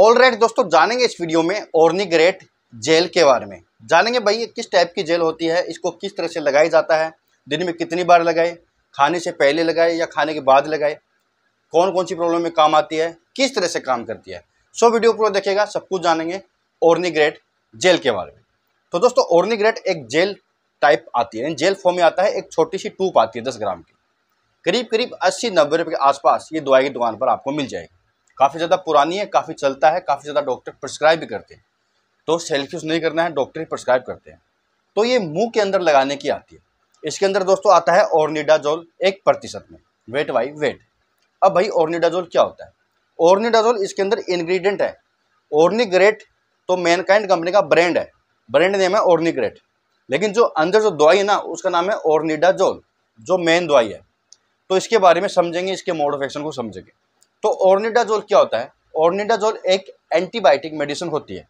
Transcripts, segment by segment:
all right दोस्तों जानेंगे इस वीडियो में ऑर्निग्रेट जेल के बारे में जानेंगे भाई ये किस टाइप की जेल होती है इसको किस तरह से लगाई जाता है दिन में कितनी बार लगाए खाने से पहले लगाए या खाने के बाद लगाए कौन कौन सी प्रॉब्लम में काम आती है किस तरह से काम करती है सो वीडियो पूरा देखेगा सब कुछ जानेंगे ऑर्निग्रेट जेल के बारे में तो दोस्तों ऑर्निग्रेट एक जेल टाइप आती है जेल फॉर्म में आता है एक छोटी सी टूप आती है दस ग्राम की करीब करीब अस्सी नब्बे रुपये के आसपास ये दवाई की दुकान पर आपको मिल जाएगी काफ़ी ज़्यादा पुरानी है काफ़ी चलता है काफ़ी ज़्यादा डॉक्टर प्रिस्क्राइब भी करते हैं तो सेल्फ यूज़ नहीं करना है डॉक्टर ही प्रिस्क्राइब करते हैं तो ये मुंह के अंदर लगाने की आती है इसके अंदर दोस्तों आता है ऑर्निडाजोल एक प्रतिशत में वेट वाई वेट अब भाई ओर्निडाजोल क्या होता है ओरनीडाजोल इसके अंदर इन्ग्रीडियंट है ऑर्निग्रेट तो मैनकाइंड कंपनी का ब्रांड है ब्रांड नेम है ऑर्निग्रेट लेकिन जो अंदर जो दवाई है ना उसका नाम है ओर्निडाजोल जो मेन दवाई है तो इसके बारे में समझेंगे इसके मोड ऑफ एक्शन को समझेंगे तो ऑर्निडाजोल क्या होता है ऑर्निडाजोल एक एंटीबायोटिक मेडिसिन होती है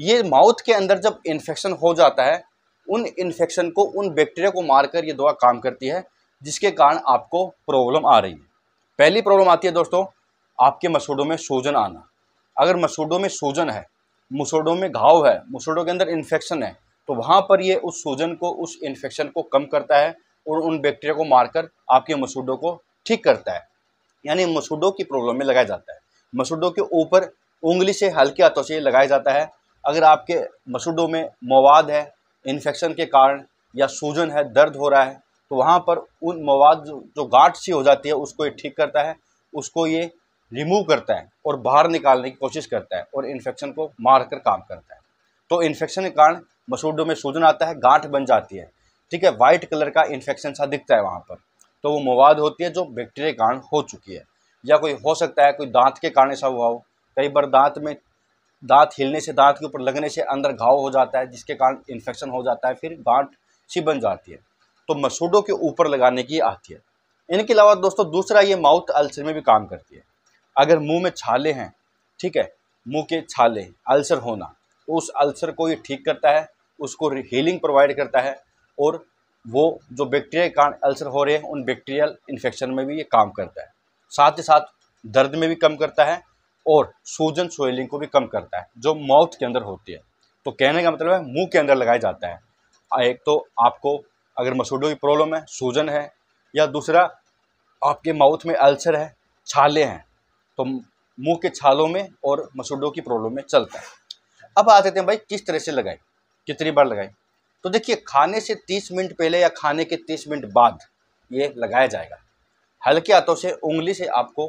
ये माउथ के अंदर जब इन्फेक्शन हो जाता है उन इन्फेक्शन को उन बैक्टीरिया को मारकर ये दवा काम करती है जिसके कारण आपको प्रॉब्लम आ रही है पहली प्रॉब्लम आती है दोस्तों आपके मसूडों में सूजन आना अगर मसूडों में सूजन है मसूडों में घाव है मसूडों के अंदर इन्फेक्शन है तो वहाँ पर ये उस सूजन को उस इन्फेक्शन को कम करता है और उन बैक्टीरिया को मारकर आपके मसूडों को ठीक करता है यानी मसूडों की प्रॉब्लम में लगाया जाता है मसूडों के ऊपर उंगली से हल्के हाथों से लगाया जाता है अगर आपके मसूडों में मवाद है इन्फेक्शन के कारण या सूजन है दर्द हो रहा है तो वहाँ पर उन मवाद जो गांठ सी हो जाती है उसको ये ठीक करता है उसको ये रिमूव करता है और बाहर निकालने की कोशिश करता है और इन्फेक्शन को मार कर काम करता है तो इन्फेक्शन के कारण मसूडों में सूजन आता है गांठ बन जाती है ठीक है वाइट कलर का इन्फेक्शन सा दिखता है वहाँ पर तो वो मवाद होती है जो बैक्टीरिया के कारण हो चुकी है या कोई हो सकता है कोई दांत के कारण ऐसा हुआ हो कई बार दांत में दांत हिलने से दांत के ऊपर लगने से अंदर घाव हो जाता है जिसके कारण इन्फेक्शन हो जाता है फिर गांठ सी बन जाती है तो मसूडों के ऊपर लगाने की आती है इनके अलावा दोस्तों दूसरा ये माउथ अल्सर में भी काम करती है अगर मुंह में छाले हैं ठीक है मुंह के छाले अल्सर होना उस अल्सर को ये ठीक करता है उसको हीलिंग प्रोवाइड करता है और वो जो बैक्टीरिया के कारण अल्सर हो रहे हैं उन बैक्टीरियल इन्फेक्शन में भी ये काम करता है साथ ही साथ दर्द में भी कम करता है और सूजन सोयलिंग को भी कम करता है जो माउथ के अंदर होती है तो कहने का मतलब है मुंह के अंदर लगाया जाता है एक तो आपको अगर मसूडों की प्रॉब्लम है सूजन है या दूसरा आपके माउथ में अल्सर है छाले हैं तो मुंह के छालों में और मसूडों की प्रॉब्लम में चलता है अब आ जाते हैं भाई किस तरह से लगाएं कितनी बार लगाएं तो देखिए खाने से 30 मिनट पहले या खाने के 30 मिनट बाद ये लगाया जाएगा हल्के हाथों से उंगली से आपको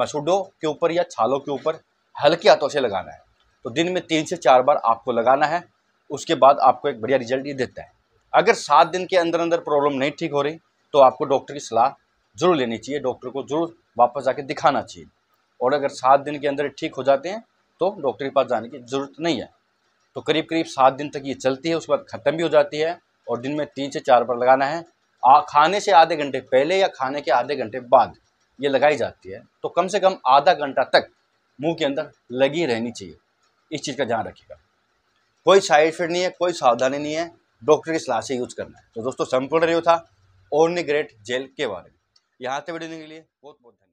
मसूडों के ऊपर या छालों के ऊपर हल्के हाथों से लगाना है तो दिन में तीन से चार बार आपको लगाना है उसके बाद आपको एक बढ़िया रिजल्ट ये देता है अगर सात दिन के अंदर अंदर प्रॉब्लम नहीं ठीक हो रही तो आपको डॉक्टर की सलाह जरूर लेनी चाहिए डॉक्टर को जरूर वापस जाके दिखाना चाहिए और अगर सात दिन के अंदर ठीक हो जाते हैं तो डॉक्टर के पास जाने की ज़रूरत नहीं है तो करीब करीब सात दिन तक ये चलती है उसके बाद ख़त्म भी हो जाती है और दिन में तीन से चार बार लगाना है आ, खाने से आधे घंटे पहले या खाने के आधे घंटे बाद ये लगाई जाती है तो कम से कम आधा घंटा तक मुंह के अंदर लगी रहनी चाहिए इस चीज़ का ध्यान रखिएगा कोई साइड इफेक्ट नहीं है कोई सावधानी नहीं है डॉक्टर की सलाह से यूज करना है तो दोस्तों संपूर्ण रिव्यू था ओर्निग्रेट जेल के बारे में यहाँ से वीडियो के लिए बहुत बहुत धन्यवाद